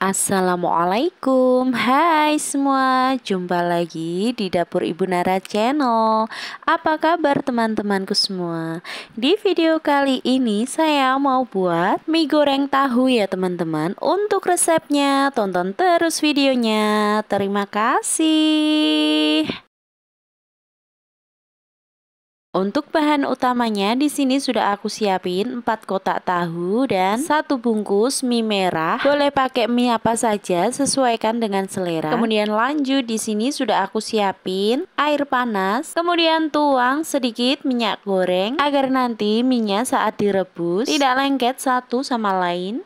Assalamualaikum Hai semua Jumpa lagi di Dapur Ibu Nara Channel Apa kabar teman-temanku semua Di video kali ini saya mau buat mie goreng tahu ya teman-teman Untuk resepnya tonton terus videonya Terima kasih untuk bahan utamanya di sini sudah aku siapin 4 kotak tahu dan satu bungkus mie merah. Boleh pakai mie apa saja sesuaikan dengan selera. Kemudian lanjut di sini sudah aku siapin air panas. Kemudian tuang sedikit minyak goreng agar nanti minyak saat direbus tidak lengket satu sama lain.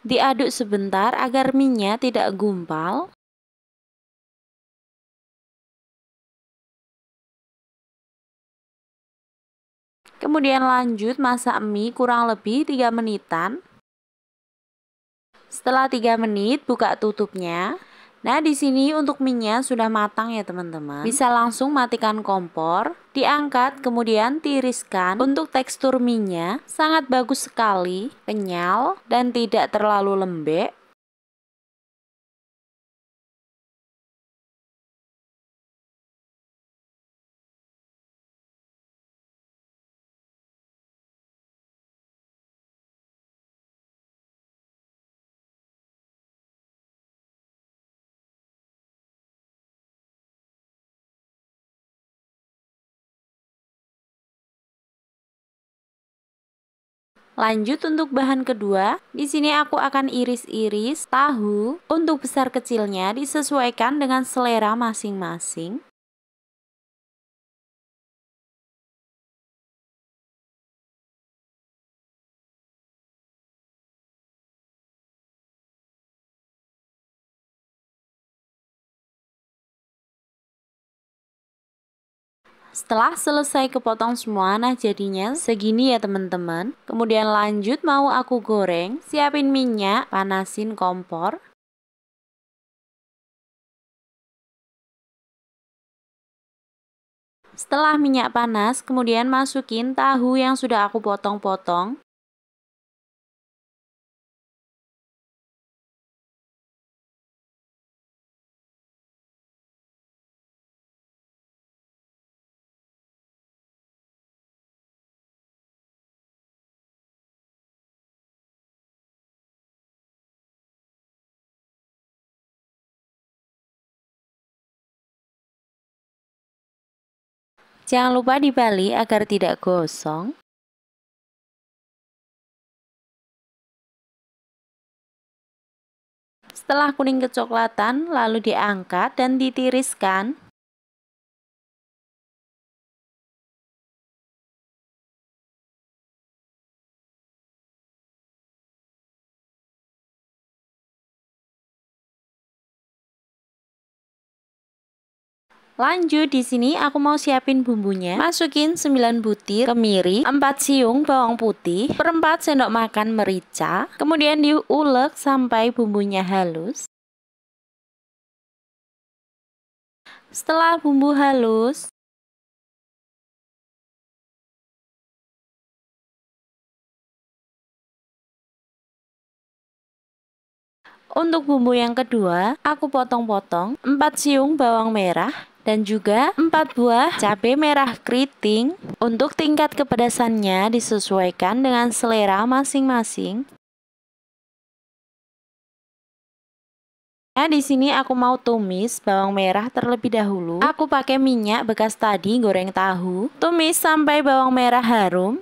Diaduk sebentar agar minyak tidak gumpal. Kemudian lanjut masak mie kurang lebih 3 menitan. Setelah 3 menit buka tutupnya. Nah, di sini untuk minyak sudah matang ya, teman-teman. Bisa langsung matikan kompor, diangkat kemudian tiriskan. Untuk tekstur minyak sangat bagus sekali, kenyal dan tidak terlalu lembek. Lanjut untuk bahan kedua, di sini aku akan iris-iris tahu. Untuk besar kecilnya disesuaikan dengan selera masing-masing. Setelah selesai kepotong semua, nah jadinya segini ya teman-teman. Kemudian lanjut mau aku goreng, siapin minyak, panasin kompor. Setelah minyak panas, kemudian masukin tahu yang sudah aku potong-potong. Jangan lupa dibalik agar tidak gosong. Setelah kuning kecoklatan, lalu diangkat dan ditiriskan. Lanjut di sini aku mau siapin bumbunya. Masukin 9 butir kemiri, 4 siung bawang putih, 4 sendok makan merica, kemudian diulek sampai bumbunya halus. Setelah bumbu halus, Untuk bumbu yang kedua, aku potong-potong 4 siung bawang merah, dan juga 4 buah cabai merah keriting. Untuk tingkat kepedasannya disesuaikan dengan selera masing-masing. Nah, di sini aku mau tumis bawang merah terlebih dahulu. Aku pakai minyak bekas tadi goreng tahu. Tumis sampai bawang merah harum.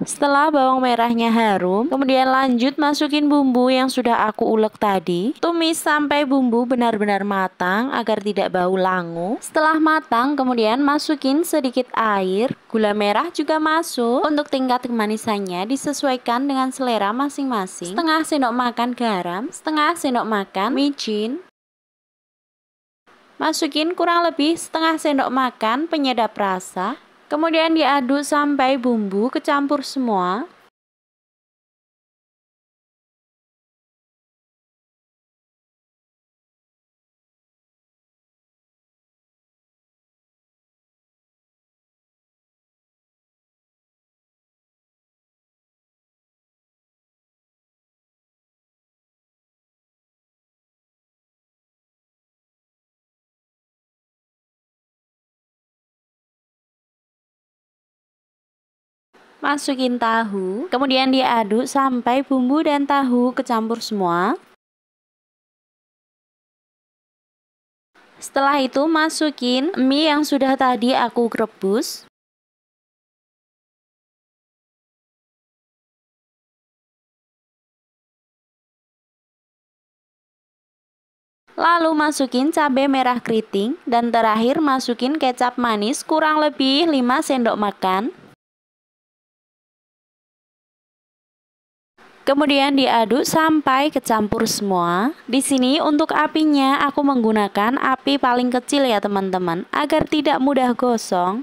Setelah bawang merahnya harum, kemudian lanjut masukin bumbu yang sudah aku ulek tadi. Tumis sampai bumbu benar-benar matang agar tidak bau langu. Setelah matang, kemudian masukin sedikit air. Gula merah juga masuk. Untuk tingkat kemanisannya disesuaikan dengan selera masing-masing. Setengah sendok makan garam, setengah sendok makan micin, Masukin kurang lebih setengah sendok makan penyedap rasa Kemudian diaduk sampai bumbu kecampur semua. masukin tahu, kemudian diaduk sampai bumbu dan tahu kecampur semua. Setelah itu masukin mie yang sudah tadi aku rebus. Lalu masukin cabai merah keriting dan terakhir masukin kecap manis kurang lebih 5 sendok makan. Kemudian diaduk sampai kecampur semua. Di sini untuk apinya aku menggunakan api paling kecil ya teman-teman agar tidak mudah gosong.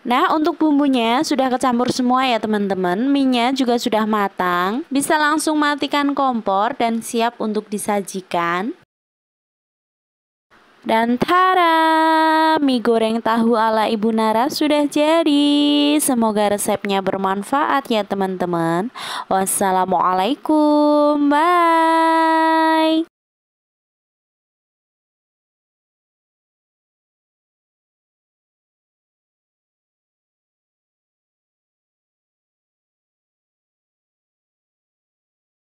Nah untuk bumbunya sudah kecampur semua ya teman-teman Minyak juga sudah matang Bisa langsung matikan kompor dan siap untuk disajikan dan tara, mie goreng tahu ala Ibu Nara sudah jadi. Semoga resepnya bermanfaat ya teman-teman. Wassalamualaikum, bye.